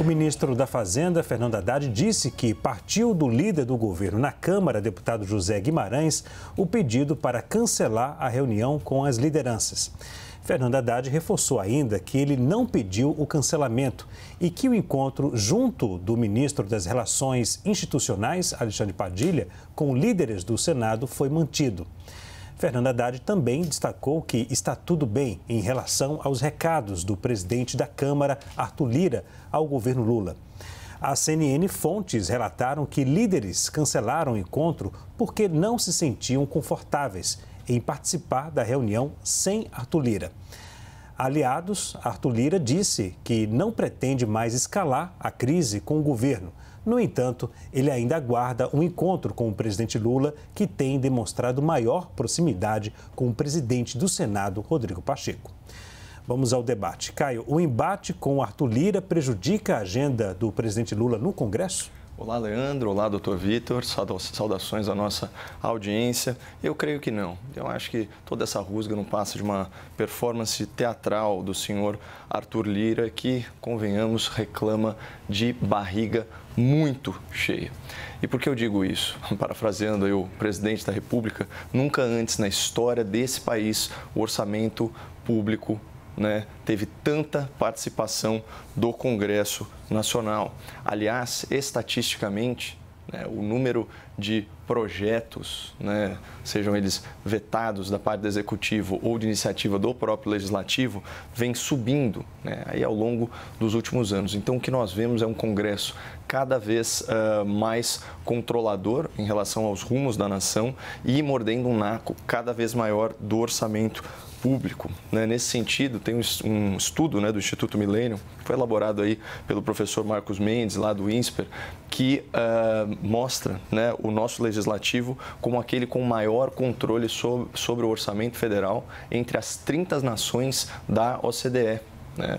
O ministro da Fazenda, Fernando Haddad, disse que partiu do líder do governo na Câmara, deputado José Guimarães, o pedido para cancelar a reunião com as lideranças. Fernando Haddad reforçou ainda que ele não pediu o cancelamento e que o encontro junto do ministro das Relações Institucionais, Alexandre Padilha, com líderes do Senado foi mantido. Fernando Haddad também destacou que está tudo bem em relação aos recados do presidente da Câmara, Arthur Lira, ao governo Lula. A CNN fontes relataram que líderes cancelaram o encontro porque não se sentiam confortáveis em participar da reunião sem Arthur Lira. Aliados, Arthur Lira disse que não pretende mais escalar a crise com o governo no entanto, ele ainda aguarda um encontro com o presidente Lula, que tem demonstrado maior proximidade com o presidente do Senado, Rodrigo Pacheco. Vamos ao debate. Caio, o embate com Arthur Lira prejudica a agenda do presidente Lula no Congresso? Olá, Leandro. Olá, doutor Vitor. Saudações à nossa audiência. Eu creio que não. Eu acho que toda essa rusga não passa de uma performance teatral do senhor Arthur Lira, que, convenhamos, reclama de barriga muito cheia. E por que eu digo isso? Parafraseando aí o presidente da República, nunca antes na história desse país o orçamento público né, teve tanta participação do Congresso Nacional. Aliás, estatisticamente, né, o número de projetos, né, sejam eles vetados da parte do executivo ou de iniciativa do próprio legislativo, vem subindo né, aí ao longo dos últimos anos. Então, o que nós vemos é um Congresso cada vez uh, mais controlador em relação aos rumos da nação e mordendo um naco cada vez maior do orçamento público. Né? Nesse sentido, tem um estudo né, do Instituto Milênio, que foi elaborado aí pelo professor Marcos Mendes, lá do INSPER, que uh, mostra né, o nosso legislativo como aquele com maior controle sobre, sobre o orçamento federal entre as 30 nações da OCDE. Né?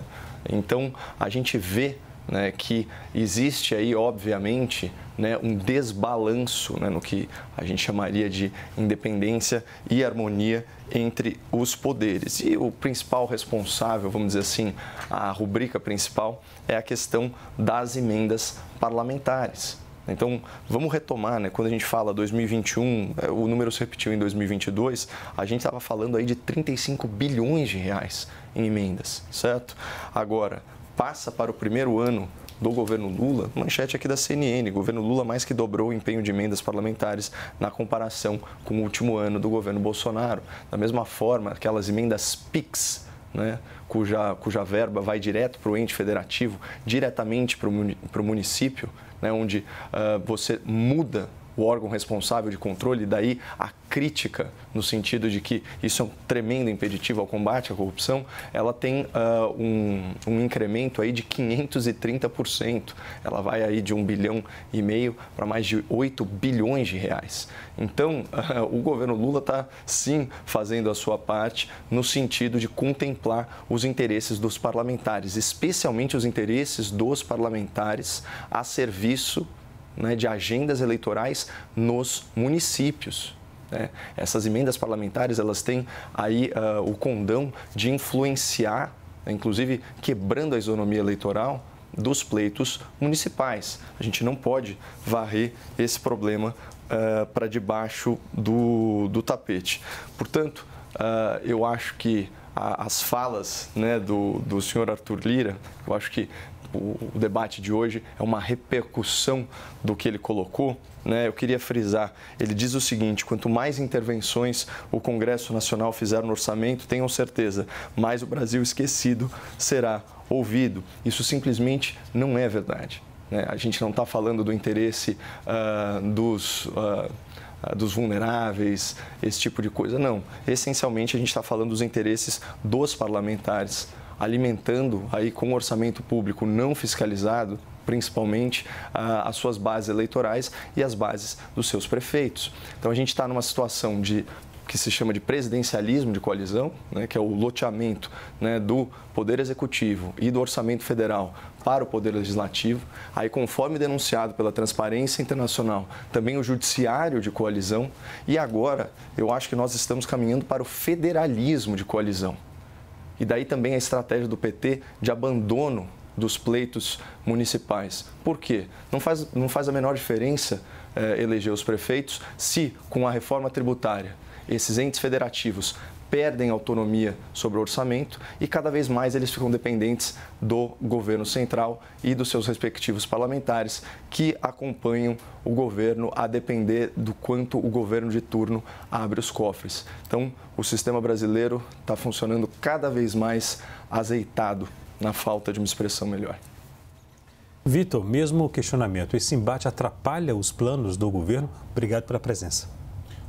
Então, a gente vê né, que existe aí, obviamente, né, um desbalanço né, no que a gente chamaria de independência e harmonia entre os poderes. E o principal responsável, vamos dizer assim, a rubrica principal é a questão das emendas parlamentares. Então, vamos retomar, né? quando a gente fala 2021, é, o número se repetiu em 2022, a gente estava falando aí de 35 bilhões de reais em emendas, certo? Agora, passa para o primeiro ano do governo Lula, manchete aqui da CNN, governo Lula mais que dobrou o empenho de emendas parlamentares na comparação com o último ano do governo Bolsonaro. Da mesma forma, aquelas emendas PIX, né, cuja, cuja verba vai direto para o ente federativo, diretamente para o município, né, onde uh, você muda o órgão responsável de controle, daí a crítica no sentido de que isso é um tremendo impeditivo ao combate à corrupção, ela tem uh, um, um, incremento aí de 530%. Ela vai aí de 1 bilhão e meio para mais de 8 bilhões de reais. Então, uh, o governo Lula está sim fazendo a sua parte no sentido de contemplar os interesses dos parlamentares, especialmente os interesses dos parlamentares a serviço né, de agendas eleitorais nos municípios. Né? Essas emendas parlamentares elas têm aí uh, o condão de influenciar, né, inclusive quebrando a isonomia eleitoral dos pleitos municipais. A gente não pode varrer esse problema uh, ah, para debaixo do, do tapete. Portanto, uh, eu acho que as falas né, do, do senhor Arthur Lira, eu acho que o debate de hoje é uma repercussão do que ele colocou. Né? Eu queria frisar: ele diz o seguinte, quanto mais intervenções o Congresso Nacional fizer no orçamento, tenham certeza, mais o Brasil esquecido será ouvido. Isso simplesmente não é verdade. Né? A gente não está falando do interesse uh, dos. Uh, dos vulneráveis, esse tipo de coisa. Não. Essencialmente, a gente está falando dos interesses dos parlamentares alimentando aí com orçamento público não fiscalizado, principalmente as suas bases eleitorais e as bases dos seus prefeitos. Então a gente está numa situação de que se chama de presidencialismo de coalizão, né, que é o loteamento né, do Poder Executivo e do Orçamento Federal para o Poder Legislativo. Aí, conforme denunciado pela Transparência Internacional, também o Judiciário de coalizão. E agora, eu acho que nós estamos caminhando para o federalismo de coalizão. E daí também a estratégia do PT de abandono dos pleitos municipais. Por quê? Não faz, não faz a menor diferença eh, eleger os prefeitos se, com a reforma tributária, esses entes federativos perdem autonomia sobre o orçamento e cada vez mais eles ficam dependentes do governo central e dos seus respectivos parlamentares que acompanham o governo a depender do quanto o governo de turno abre os cofres. Então, o sistema brasileiro está funcionando cada vez mais azeitado, na falta de uma expressão melhor. Vitor, mesmo questionamento. Esse embate atrapalha os planos do governo? Obrigado pela presença.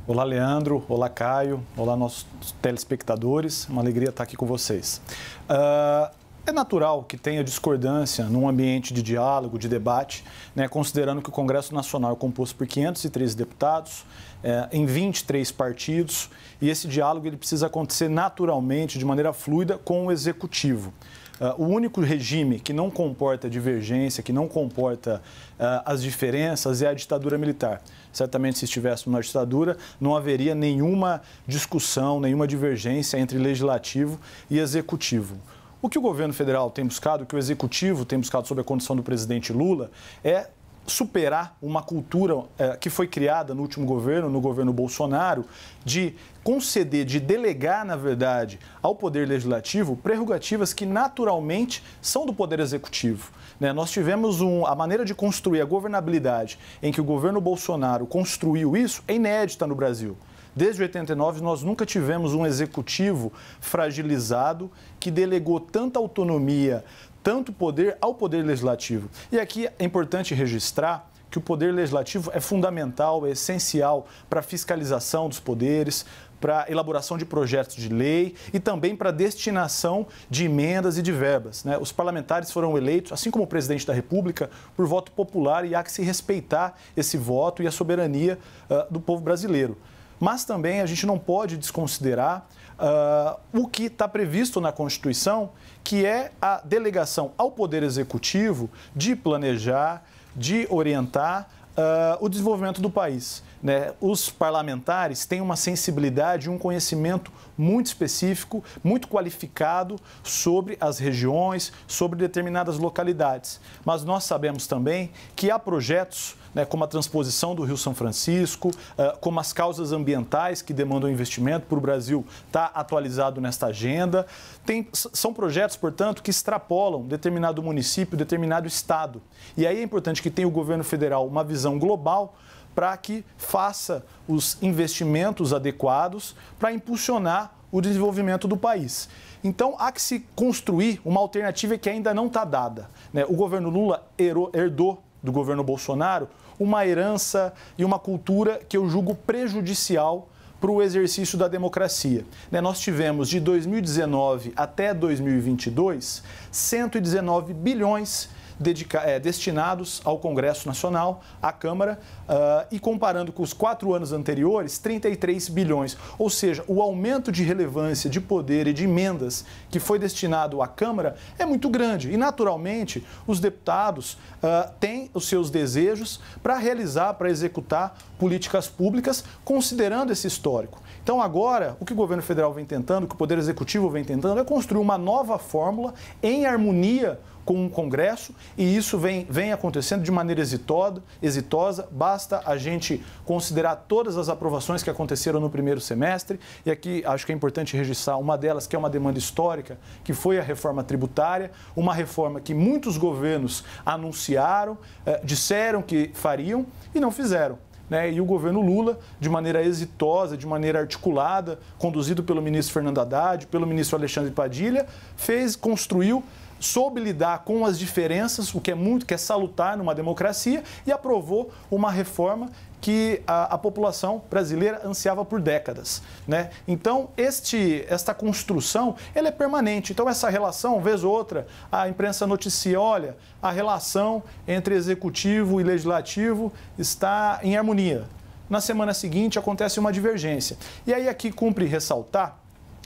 Olá, Leandro. Olá, Caio. Olá, nossos telespectadores. Uma alegria estar aqui com vocês. Uh, é natural que tenha discordância num ambiente de diálogo, de debate, né, considerando que o Congresso Nacional é composto por 513 deputados, é, em 23 partidos, e esse diálogo ele precisa acontecer naturalmente, de maneira fluida, com o Executivo. Uh, o único regime que não comporta divergência, que não comporta uh, as diferenças, é a ditadura militar. Certamente, se estivéssemos na ditadura, não haveria nenhuma discussão, nenhuma divergência entre legislativo e executivo. O que o governo federal tem buscado, o que o executivo tem buscado sob a condição do presidente Lula, é superar uma cultura eh, que foi criada no último governo, no governo Bolsonaro, de conceder, de delegar, na verdade, ao Poder Legislativo prerrogativas que naturalmente são do Poder Executivo. Né? Nós tivemos um, a maneira de construir a governabilidade em que o governo Bolsonaro construiu isso é inédita no Brasil. Desde 89, nós nunca tivemos um executivo fragilizado que delegou tanta autonomia, tanto poder ao poder legislativo. E aqui é importante registrar que o poder legislativo é fundamental, é essencial para a fiscalização dos poderes, para elaboração de projetos de lei e também para destinação de emendas e de verbas. Né? Os parlamentares foram eleitos, assim como o presidente da República, por voto popular e há que se respeitar esse voto e a soberania uh, do povo brasileiro mas também a gente não pode desconsiderar uh, o que está previsto na Constituição, que é a delegação ao Poder Executivo de planejar, de orientar uh, o desenvolvimento do país. Né? Os parlamentares têm uma sensibilidade e um conhecimento muito específico, muito qualificado sobre as regiões, sobre determinadas localidades. Mas nós sabemos também que há projetos né, como a transposição do Rio São Francisco, eh, como as causas ambientais que demandam investimento para o Brasil estar tá atualizado nesta agenda. Tem, são projetos, portanto, que extrapolam determinado município, determinado estado. E aí é importante que tenha o governo federal uma visão global para que faça os investimentos adequados para impulsionar o desenvolvimento do país. Então, há que se construir uma alternativa que ainda não está dada. Né? O governo Lula herdou do governo Bolsonaro uma herança e uma cultura que eu julgo prejudicial para o exercício da democracia. Né, nós tivemos de 2019 até 2022 119 bilhões dedica, é, destinados ao Congresso Nacional, à Câmara, uh, e comparando com os quatro anos anteriores, 33 bilhões. Ou seja, o aumento de relevância, de poder e de emendas que foi destinado à Câmara é muito grande. E, naturalmente, os deputados uh, têm os seus desejos para realizar, para executar políticas públicas, considerando esse histórico. Então, agora, o que o governo federal vem tentando, o que o Poder Executivo vem tentando, é construir uma nova fórmula em harmonia com o Congresso e isso vem, vem acontecendo de maneira exitosa, exitosa. Basta a gente considerar todas as aprovações que aconteceram no primeiro semestre e aqui acho que é importante registrar uma delas que é uma demanda histórica, que foi a reforma tributária, uma reforma que muitos governos anunciaram, eh, disseram que fariam e não fizeram. Né? E o governo Lula, de maneira exitosa, de maneira articulada, conduzido pelo ministro Fernando Haddad, pelo ministro Alexandre Padilha, fez, construiu soube lidar com as diferenças, o que é muito, que é salutar numa democracia, e aprovou uma reforma que a, a, população brasileira ansiava por décadas. Né? Então, este, esta construção ela é permanente. Então, essa relação, vez ou outra, a imprensa noticia, olha, a relação entre executivo e legislativo está em harmonia. Na semana seguinte, acontece uma divergência. E aí, aqui cumpre ressaltar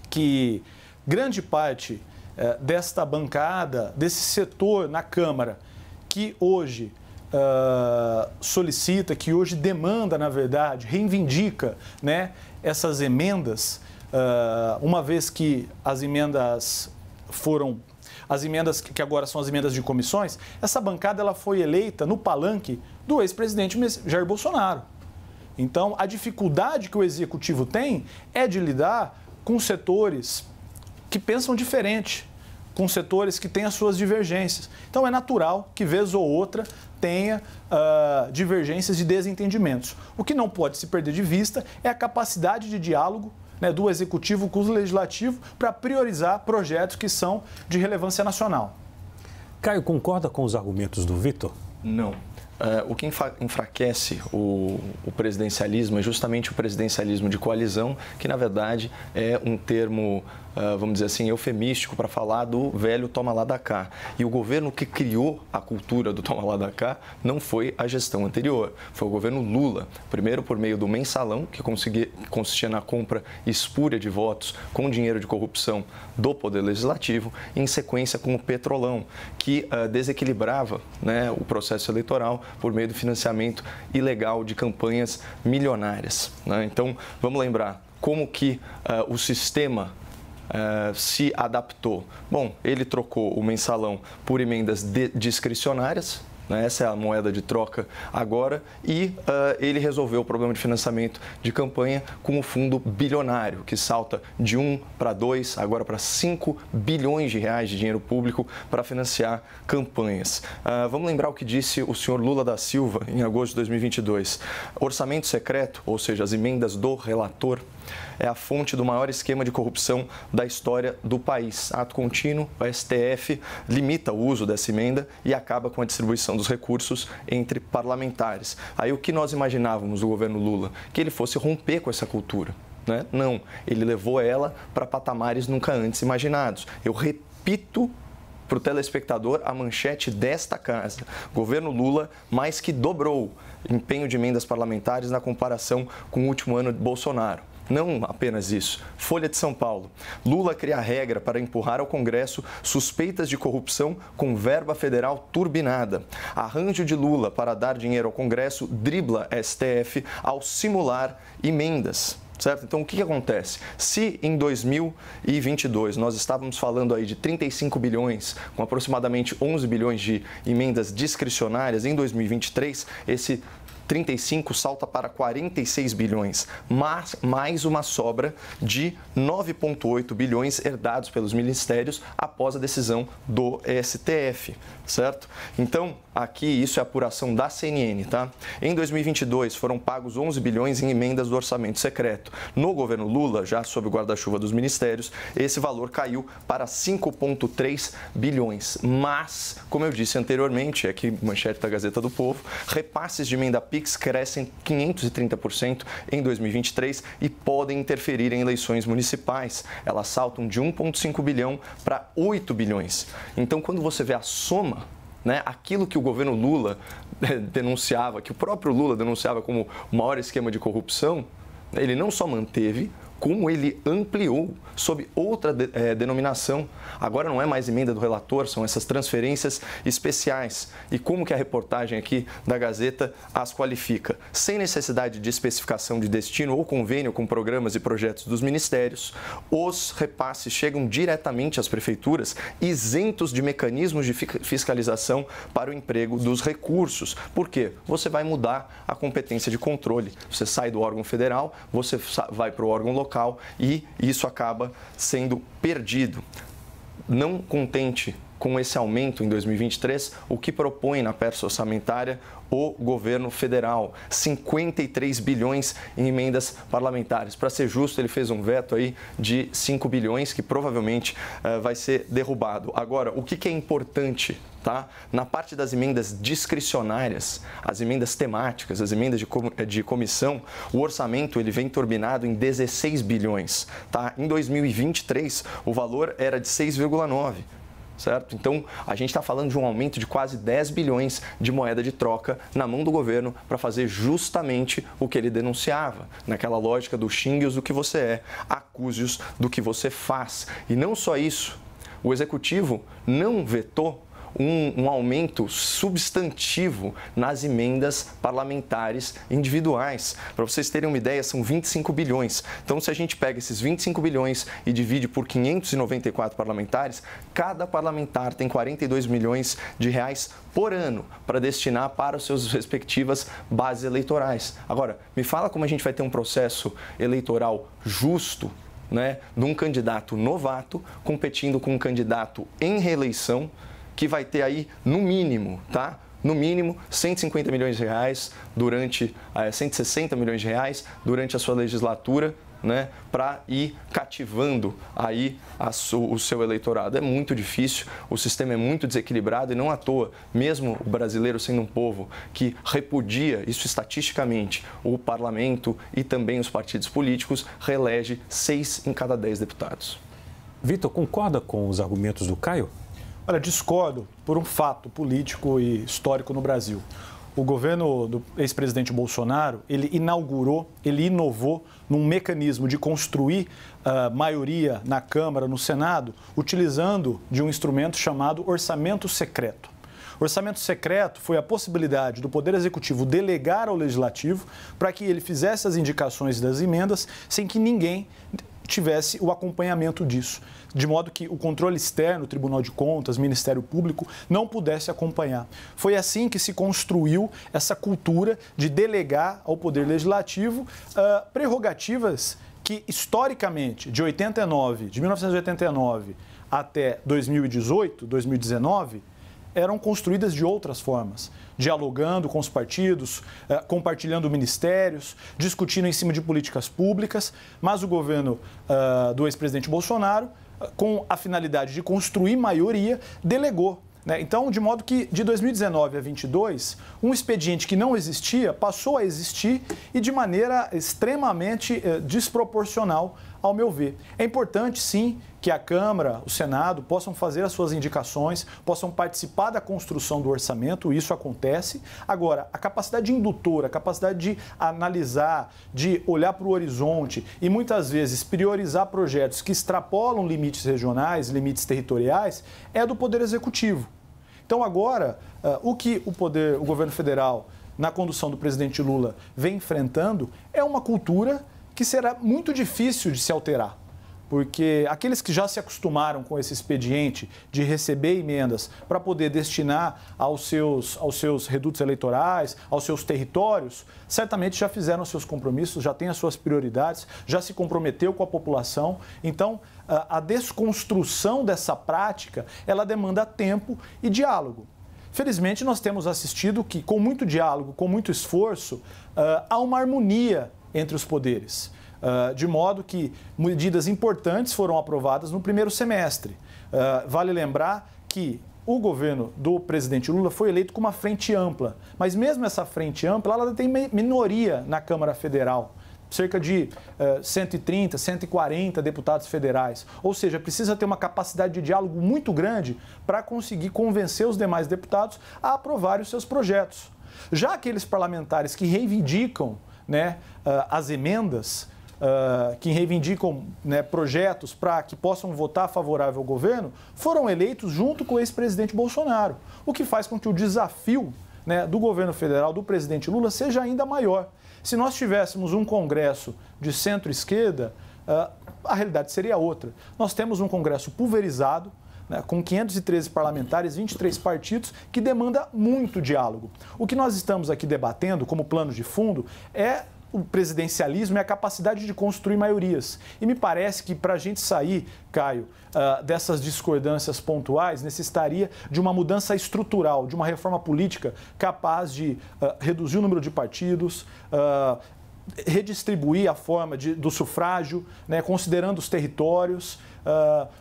que grande parte eh, desta bancada, desse setor na Câmara, que hoje uh, solicita, que hoje demanda, na verdade, reivindica né, essas emendas, uh, uma vez que as emendas foram. As emendas que agora são as emendas de comissões, essa bancada ela foi eleita no palanque do ex-presidente Jair Bolsonaro. Então, a dificuldade que o executivo tem é de lidar com setores que pensam diferente, com setores que têm as suas divergências. Então é natural que, vez ou outra, tenha uh, divergências e desentendimentos. O que não pode se perder de vista é a capacidade de diálogo né, do executivo com o legislativo para priorizar projetos que são de relevância nacional. Caio, concorda com os argumentos do Vitor? Não. Uh, o que enfraquece o, o, presidencialismo é justamente o presidencialismo de coalizão, que na verdade é um termo ah, vamos dizer assim, eufemístico para falar do velho toma lá da cá. E o governo que criou a cultura do toma lá da cá não foi a gestão anterior, foi o governo Lula. Primeiro por meio do mensalão, que consistia na compra espúria de votos com dinheiro de corrupção do Poder Legislativo, em sequência com o petrolão, que ah, desequilibrava né, o processo eleitoral por meio do financiamento ilegal de campanhas milionárias. Né? Então, vamos lembrar como que uh, o sistema eh, se adaptou? Bom, ele trocou o mensalão por emendas discricionárias, né, essa é a moeda de troca agora, e uh, ele resolveu o problema de financiamento de campanha com o fundo bilionário, que salta de 1 para 2, agora para 5 bilhões de reais de dinheiro público para financiar campanhas. Uh, vamos lembrar o que disse o senhor Lula da Silva em agosto de 2022. Orçamento secreto, ou seja, as emendas do relator é a fonte do maior esquema de corrupção da história do país. Ato contínuo, o STF limita o uso dessa emenda e acaba com a distribuição dos recursos entre parlamentares. Aí o que nós imaginávamos do governo Lula? Que ele fosse romper com essa cultura. Né? Não, ele levou ela para patamares nunca antes imaginados. Eu repito para o telespectador a manchete desta casa. Governo Lula mais que dobrou empenho de emendas parlamentares na comparação com o último ano de Bolsonaro. Não apenas isso. Folha de São Paulo. Lula cria regra para empurrar ao Congresso suspeitas de corrupção com verba federal turbinada. Arranjo de Lula para dar dinheiro ao Congresso dribla STF ao simular emendas. Certo? Então, o que, que, acontece? Se em 2022 nós estávamos falando aí de 35 bilhões, com aproximadamente 11 bilhões de emendas discricionárias, em 2023 esse 35 salta para 46 bilhões, mas mais uma sobra de 9,8 bilhões herdados pelos ministérios após a decisão do STF, certo? Então, aqui isso é apuração da CNN, tá? Em 2022 foram pagos 11 bilhões em emendas do orçamento secreto. No governo Lula, já sob o guarda-chuva dos ministérios, esse valor caiu para 5,3 bilhões. Mas, como eu disse anteriormente, aqui é manchete da Gazeta do Povo, repasses de emenda PIX PIX crescem 530% em 2023 e podem interferir em eleições municipais. Elas saltam de 1,5 bilhão para 8 bilhões. Então, quando você vê a soma né, aquilo que o governo Lula eh, denunciava, que o próprio Lula denunciava como o maior esquema de corrupção, ele não só manteve, como ele ampliou sob outra de, é, denominação. Agora não é mais emenda do relator, são essas transferências especiais. E como que a reportagem aqui da Gazeta as qualifica? Sem necessidade de especificação de destino ou convênio com programas e projetos dos ministérios, os repasses chegam diretamente às prefeituras, isentos de mecanismos de fiscalização para o emprego dos recursos. Por quê? Você vai mudar a competência de controle. Você sai do órgão federal, você vai para o órgão local local e isso acaba sendo perdido. Não contente com esse aumento em 2023, o que propõe na peça orçamentária o governo federal. 53 bilhões em emendas parlamentares. Para ser justo, ele fez um veto aí de 5 bilhões, que provavelmente eh, vai ser derrubado. Agora, o que, que é importante? Tá? Na parte das emendas discricionárias, as emendas temáticas, as emendas de, com eh, de comissão, o orçamento ele vem turbinado em 16 bilhões. Tá? Em 2023, o valor era de 6,9 certo? Então, a gente está falando de um aumento de quase 10 bilhões de moeda de troca na mão do governo para fazer justamente o que ele denunciava, naquela lógica do xingue-os do que você é, acuse-os do que você faz. E não só isso, o executivo não vetou um, um aumento substantivo nas emendas parlamentares individuais. Para vocês terem uma ideia, são 25 bilhões. Então, se a gente pega esses 25 bilhões e divide por 594 parlamentares, cada parlamentar tem 42 milhões de reais por ano para destinar para as suas respectivas bases eleitorais. Agora, me fala como a gente vai ter um processo eleitoral justo, né, de um candidato novato competindo com um candidato em reeleição que vai ter aí, no mínimo, tá? no mínimo 150 milhões de reais durante 160 eh, milhões de reais durante a sua legislatura né, para ir cativando aí su, o seu eleitorado. É muito difícil, o sistema é muito desequilibrado e não à toa, mesmo o brasileiro sendo um povo que repudia, isso estatisticamente, o parlamento e também os partidos políticos, reelege seis em cada dez deputados. Vitor, concorda com os argumentos do Caio? Olha, discordo por um fato político e histórico no Brasil. O governo do ex-presidente Bolsonaro, ele inaugurou, ele inovou num mecanismo de construir uh, maioria na Câmara, no Senado, utilizando de um instrumento chamado orçamento secreto. Orçamento secreto foi a possibilidade do Poder Executivo delegar ao Legislativo para que ele fizesse as indicações das emendas sem que ninguém tivesse o acompanhamento disso, de modo que o controle externo, Tribunal de Contas, Ministério Público, não pudesse acompanhar. Foi assim que se construiu essa cultura de delegar ao Poder Legislativo uh, prerrogativas que, historicamente, de 89, de 1989 até 2018, 2019, eram construídas de outras formas, dialogando com os partidos, eh, compartilhando ministérios, discutindo em cima de políticas públicas, mas o governo eh, do ex-presidente Bolsonaro, eh, com a finalidade de construir maioria, delegou né? então, de modo que de 2019 a 22, um expediente que não existia passou a existir e de maneira extremamente desproporcional, ao meu ver. É importante, sim, que a Câmara, o Senado possam fazer as suas indicações, possam participar da construção do orçamento, isso acontece. Agora, a capacidade indutora, a capacidade de analisar, de olhar para o horizonte e muitas vezes priorizar projetos que extrapolam limites regionais, limites territoriais, é do Poder Executivo. Então, agora, eh, o que o poder, o governo federal, na condução do presidente Lula, vem enfrentando é uma cultura que será muito difícil de se alterar porque aqueles que já se acostumaram com esse expediente de receber emendas para poder destinar aos seus, aos seus redutos eleitorais, aos seus territórios, certamente já fizeram seus compromissos, já têm as suas prioridades, já se comprometeu com a população. Então, a desconstrução dessa prática, ela demanda tempo e diálogo. Felizmente, nós temos assistido que, com muito diálogo, com muito esforço, ah, há uma harmonia entre os poderes. Ah, de modo que medidas importantes foram aprovadas no primeiro semestre. Ah, vale lembrar que o governo do presidente Lula foi eleito com uma frente ampla, mas mesmo essa frente ampla, ela tem minoria na Câmara Federal cerca de uh, 130, 140 deputados federais. Ou seja, precisa ter uma capacidade de diálogo muito grande para conseguir convencer os demais deputados a aprovarem os seus projetos. Já aqueles parlamentares que reivindicam né, uh, as emendas, uh, que reivindicam né, projetos para que possam votar favorável ao governo, foram eleitos junto com o ex-presidente Bolsonaro, o que faz com que o desafio né, do governo federal, do presidente Lula, seja ainda maior. Se nós tivéssemos um Congresso de centro-esquerda, uh, a realidade seria outra. Nós temos um Congresso pulverizado, né, com 513 parlamentares, 23 partidos, que demanda muito diálogo. O que nós estamos aqui debatendo como plano de fundo é o presidencialismo é a capacidade de construir maiorias. E me parece que para a gente sair, Caio, ah, dessas discordâncias pontuais, necessitaria de uma mudança estrutural, de uma reforma política capaz de ah, reduzir o número de partidos, ah, redistribuir a forma de, do sufrágio, né, considerando os territórios,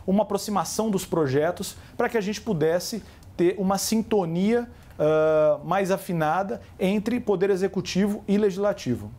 uma aproximação dos projetos, para que a gente pudesse ter uma sintonia mais afinada entre poder executivo e legislativo.